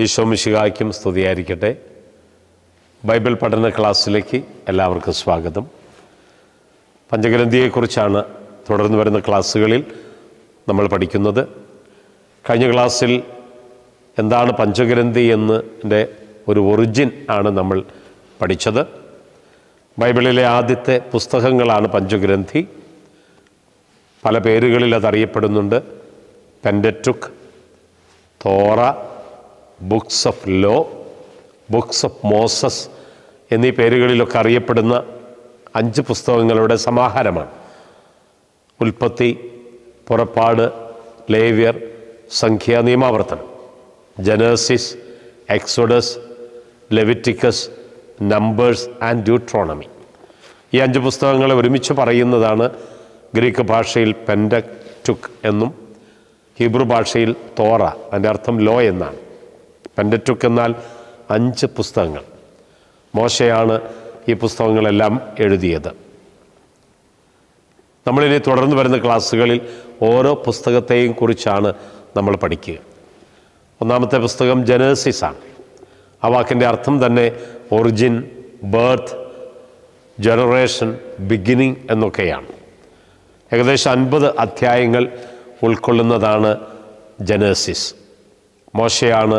ഈശോമിശികായ്ക്കും സ്തുതിയായിരിക്കട്ടെ ബൈബിൾ പഠന ക്ലാസ്സിലേക്ക് എല്ലാവർക്കും സ്വാഗതം പഞ്ചഗ്രന്ഥിയെക്കുറിച്ചാണ് തുടർന്ന് വരുന്ന ക്ലാസ്സുകളിൽ നമ്മൾ പഠിക്കുന്നത് കഴിഞ്ഞ ക്ലാസ്സിൽ എന്താണ് പഞ്ചഗ്രന്ഥി എന്നതിൻ്റെ ഒരു ഒറിജിൻ ആണ് നമ്മൾ പഠിച്ചത് ബൈബിളിലെ ആദ്യത്തെ പുസ്തകങ്ങളാണ് പഞ്ചഗ്രന്ഥി പല പേരുകളിൽ അതറിയപ്പെടുന്നുണ്ട് pentateuch Torah books of law books of Moses എന്നീ പേരുകളിലൊക്കെ അറിയപ്പെടുന്ന അഞ്ച് പുസ്തകങ്ങളുടെ സമാഹാരമാണ് ഉൽപ്പത്തി പുറപ്പാട് ലേവ്യർ സംഖ്യാ നിയമാവർത്തനം Genesis Exodus Leviticus Numbers and Deuteronomy ഈ അഞ്ച് പുസ്തകങ്ങളെ ഒരുമിച്ച് പറയുന്നതാണ് ഗ്രീക്ക് ഭാഷയിൽ പെൻഡ എന്നും ഹീബ്രു ഭാഷയിൽ തോറ അതിൻ്റെ അർത്ഥം ലോ എന്നാണ് പെൻഡറ്റുക്ക് എന്നാൽ അഞ്ച് പുസ്തകങ്ങൾ മോശയാണ് ഈ പുസ്തകങ്ങളെല്ലാം എഴുതിയത് നമ്മളിനി തുടർന്ന് വരുന്ന ക്ലാസ്സുകളിൽ ഓരോ പുസ്തകത്തെയും കുറിച്ചാണ് നമ്മൾ പഠിക്കുക ഒന്നാമത്തെ പുസ്തകം ജനേസിസാണ് ആ വാക്കിൻ്റെ അർത്ഥം തന്നെ ഒറിജിൻ ബർത്ത് ജനറേഷൻ ബിഗിനിങ് എന്നൊക്കെയാണ് ഏകദേശം അൻപത് അധ്യായങ്ങൾ ഉൾക്കൊള്ളുന്നതാണ് ജനേസിസ് മോശയാണ്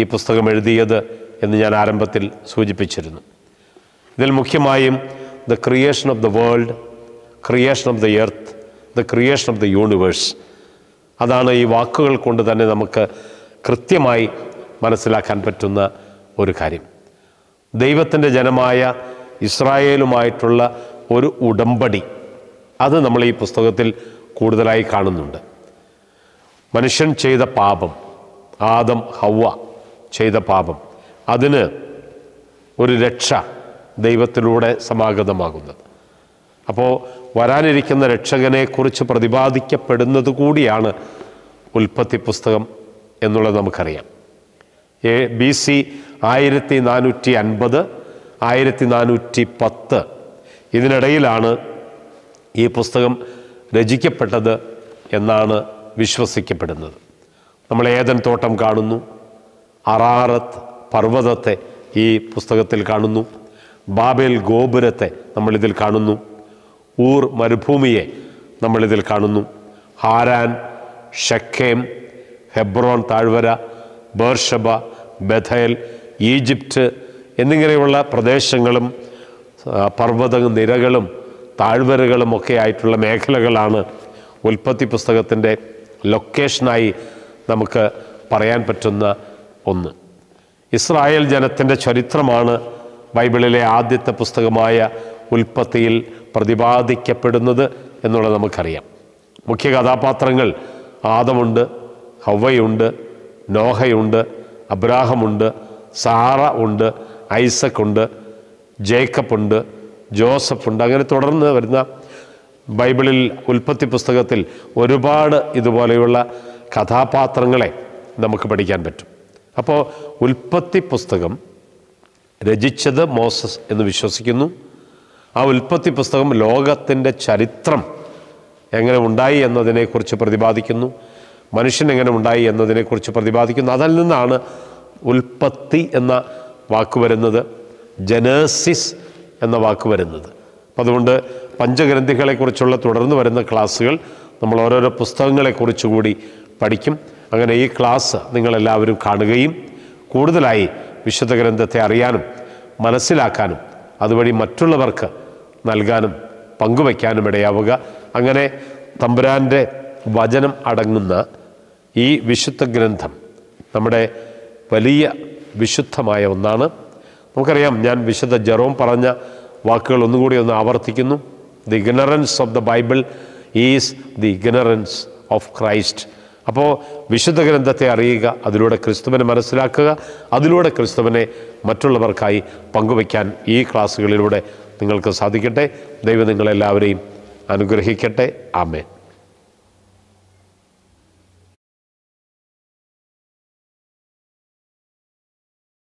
ഈ പുസ്തകം എഴുതിയത് എന്ന് ഞാൻ ആരംഭത്തിൽ സൂചിപ്പിച്ചിരുന്നു ഇതിൽ മുഖ്യമായും the creation of the world creation of the earth the creation of the universe അതാണ് ഈ വാക്കുകൾ കൊണ്ട് തന്നെ നമുക്ക് കൃത്യമായി മനസ്സിലാക്കാൻ പറ്റുന്ന ഒരു കാര്യം ദൈവത്തിൻ്റെ ജനമായ ഇസ്രായേലുമായിട്ടുള്ള ഒരു ഉടമ്പടി അത് നമ്മൾ ഈ പുസ്തകത്തിൽ കൂടുതലായി കാണുന്നുണ്ട് മനുഷ്യൻ ചെയ്ത പാപം ആദം ഹവ്വ ചെയ്ത പാപം അതിന് ഒരു രക്ഷ ദൈവത്തിലൂടെ സമാഗതമാകുന്നത് അപ്പോൾ വരാനിരിക്കുന്ന രക്ഷകനെക്കുറിച്ച് പ്രതിപാദിക്കപ്പെടുന്നത് കൂടിയാണ് ഉൽപ്പത്തി പുസ്തകം എന്നുള്ളത് നമുക്കറിയാം എ ബി സി ആയിരത്തി നാനൂറ്റി അൻപത് ആയിരത്തി നാനൂറ്റി പത്ത് ഇതിനിടയിലാണ് ഈ പുസ്തകം രചിക്കപ്പെട്ടത് എന്നാണ് വിശ്വസിക്കപ്പെടുന്നത് നമ്മൾ ഏതൻ തോട്ടം കാണുന്നു അറാറത്ത് പർവ്വതത്തെ ഈ പുസ്തകത്തിൽ കാണുന്നു ബാബേൽ ഗോപുരത്തെ നമ്മളിതിൽ കാണുന്നു ഊർ മരുഭൂമിയെ നമ്മളിതിൽ കാണുന്നു ഹാരാൻ ഷക്കേം ഹെബ്രോൺ താഴ്വര ബേർഷബ ബഥേൽ ഈജിപ്റ്റ് എന്നിങ്ങനെയുള്ള പ്രദേശങ്ങളും പർവ്വത നിരകളും താഴ്വരകളും ഒക്കെ ആയിട്ടുള്ള മേഖലകളാണ് ഉൽപ്പത്തി പുസ്തകത്തിൻ്റെ ലൊക്കേഷനായി നമുക്ക് പറയാൻ പറ്റുന്ന ഒന്ന് ഇസ്രായേൽ ജനത്തിൻ്റെ ചരിത്രമാണ് ബൈബിളിലെ ആദ്യത്തെ പുസ്തകമായ ഉൽപ്പത്തിയിൽ പ്രതിപാദിക്കപ്പെടുന്നത് എന്നുള്ളത് നമുക്കറിയാം മുഖ്യ കഥാപാത്രങ്ങൾ ആദമുണ്ട് ഹവ്വയുണ്ട് നോഹയുണ്ട് അബ്രാഹമുണ്ട് സാറ ഉണ്ട് ഐസക് ഉണ്ട് ജേക്കബ് ഉണ്ട് ജോസഫ് ഉണ്ട് അങ്ങനെ തുടർന്ന് വരുന്ന ബൈബിളിൽ ഉൽപ്പത്തി പുസ്തകത്തിൽ ഒരുപാട് ഇതുപോലെയുള്ള കഥാപാത്രങ്ങളെ നമുക്ക് പഠിക്കാൻ പറ്റും അപ്പോൾ ഉൽപ്പത്തി പുസ്തകം രചിച്ചത് മോസസ് എന്ന് വിശ്വസിക്കുന്നു ആ ഉൽപ്പത്തി പുസ്തകം ലോകത്തിൻ്റെ ചരിത്രം എങ്ങനെ ഉണ്ടായി എന്നതിനെക്കുറിച്ച് പ്രതിപാദിക്കുന്നു മനുഷ്യൻ എങ്ങനെ ഉണ്ടായി എന്നതിനെക്കുറിച്ച് പ്രതിപാദിക്കുന്നു അതിൽ നിന്നാണ് ഉൽപ്പത്തി എന്ന വാക്ക് വരുന്നത് ജനേസിസ് എന്ന വാക്ക് വരുന്നത് അപ്പം അതുകൊണ്ട് പഞ്ചഗ്രന്ഥികളെക്കുറിച്ചുള്ള തുടർന്ന് വരുന്ന ക്ലാസ്സുകൾ നമ്മൾ ഓരോരോ പുസ്തകങ്ങളെക്കുറിച്ചുകൂടി പഠിക്കും അങ്ങനെ ഈ ക്ലാസ് നിങ്ങളെല്ലാവരും കാണുകയും കൂടുതലായി വിശുദ്ധ ഗ്രന്ഥത്തെ അറിയാനും മനസ്സിലാക്കാനും അതുവഴി മറ്റുള്ളവർക്ക് നൽകാനും പങ്കുവയ്ക്കാനും ഇടയാവുക അങ്ങനെ തമ്പുരാൻ്റെ വചനം അടങ്ങുന്ന ഈ വിശുദ്ധ ഗ്രന്ഥം നമ്മുടെ വലിയ വിശുദ്ധമായ ഒന്നാണ് നമുക്കറിയാം ഞാൻ വിശുദ്ധ ജെറോം പറഞ്ഞ വാക്കുകൾ ഒന്നുകൂടി ഒന്ന് ആവർത്തിക്കുന്നു the ignorance of the Bible is the ignorance of Christ അപ്പോൾ വിശുദ്ധ ഗ്രന്ഥത്തെ അറിയുക അതിലൂടെ ക്രിസ്തുവിനെ മനസ്സിലാക്കുക അതിലൂടെ ക്രിസ്തുവിനെ മറ്റുള്ളവർക്കായി പങ്കുവയ്ക്കാൻ ഈ ക്ലാസ്സുകളിലൂടെ നിങ്ങൾക്ക് സാധിക്കട്ടെ ദൈവം നിങ്ങളെല്ലാവരെയും അനുഗ്രഹിക്കട്ടെ ആമേൻ